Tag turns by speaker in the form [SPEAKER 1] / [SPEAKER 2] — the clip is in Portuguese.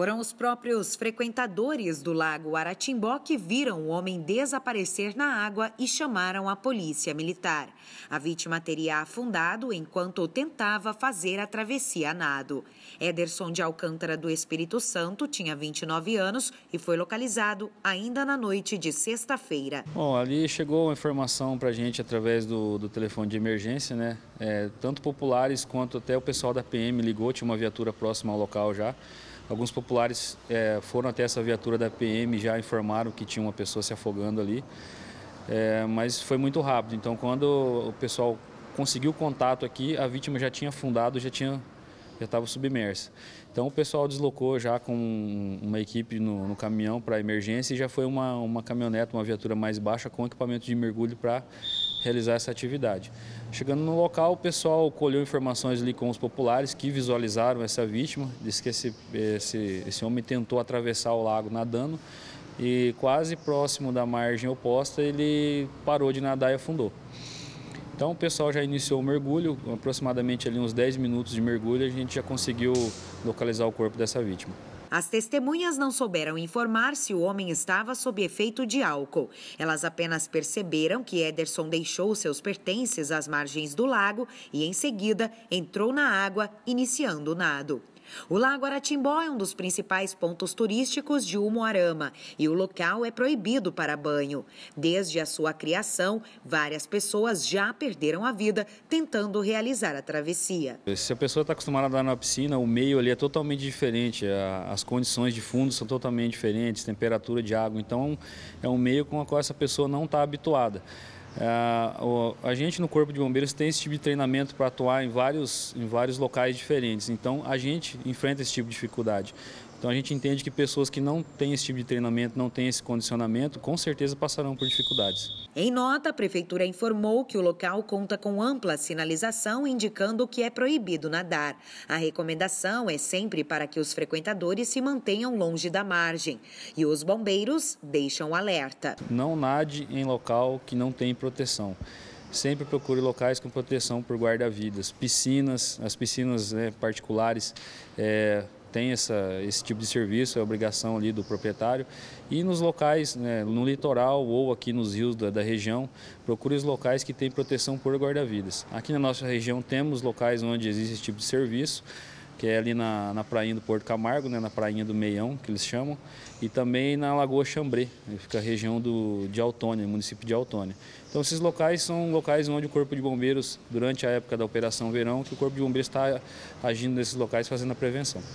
[SPEAKER 1] Foram os próprios frequentadores do lago Aratimbó que viram o homem desaparecer na água e chamaram a polícia militar. A vítima teria afundado enquanto tentava fazer a travessia a nado. Ederson de Alcântara do Espírito Santo tinha 29 anos e foi localizado ainda na noite de sexta-feira.
[SPEAKER 2] Bom, ali chegou a informação para a gente através do, do, telefone de emergência, né? É, tanto populares quanto até o pessoal da PM ligou, tinha uma viatura próxima ao local já. Alguns populares é, foram até essa viatura da PM, já informaram que tinha uma pessoa se afogando ali, é, mas foi muito rápido. Então, quando o pessoal conseguiu contato aqui, a vítima já tinha afundado, já tinha já estava submersa. Então o pessoal deslocou já com uma equipe no, no caminhão para emergência e já foi uma, uma caminhonete, uma viatura mais baixa com equipamento de mergulho para realizar essa atividade. Chegando no local, o pessoal colheu informações ali com os populares que visualizaram essa vítima, disse que esse, esse, esse homem tentou atravessar o lago nadando e quase próximo da margem oposta ele parou de nadar e afundou. Então o pessoal já iniciou o mergulho, aproximadamente ali uns 10 minutos de mergulho, a gente já conseguiu localizar o corpo dessa vítima.
[SPEAKER 1] As testemunhas não souberam informar se o homem estava sob efeito de álcool. Elas apenas perceberam que Ederson deixou seus pertences às margens do lago e, em seguida, entrou na água, iniciando o nado. O Lago Aratimbó é um dos principais pontos turísticos de Umuarama e o local é proibido para banho. Desde a sua criação, várias pessoas já perderam a vida tentando realizar a travessia.
[SPEAKER 2] Se a pessoa está acostumada a andar na piscina, o meio ali é totalmente diferente, as condições de fundo são totalmente diferentes, temperatura de água, então é um meio com o qual essa pessoa não está habituada. Ah, a gente no Corpo de Bombeiros tem esse tipo de treinamento para atuar em vários, em vários locais diferentes, então a gente enfrenta esse tipo de dificuldade. Então a gente entende que pessoas que não têm esse tipo de treinamento, não têm esse condicionamento, com certeza passarão por dificuldades.
[SPEAKER 1] Em nota, a prefeitura informou que o local conta com ampla sinalização indicando que é proibido nadar. A recomendação é sempre para que os frequentadores se mantenham longe da margem e os bombeiros deixam alerta.
[SPEAKER 2] Não nade em local que não tem proteção sempre procure locais com proteção por guarda-vidas, piscinas, as piscinas né, particulares, é, tem essa, esse tipo de serviço, é obrigação ali do proprietário. E nos locais, né, no litoral ou aqui nos rios da, da, região, procure os locais que têm proteção por guarda-vidas. Aqui na nossa região temos locais onde existe esse tipo de serviço, que é ali na, na prainha do Porto Camargo, né, na prainha do Meião, que eles chamam, e também na Lagoa Chambré, que fica a região do, de Altônia, município de Altônia. Então esses locais são locais onde o Corpo de Bombeiros, durante a época da Operação Verão, que o Corpo de Bombeiros está agindo nesses locais fazendo a prevenção.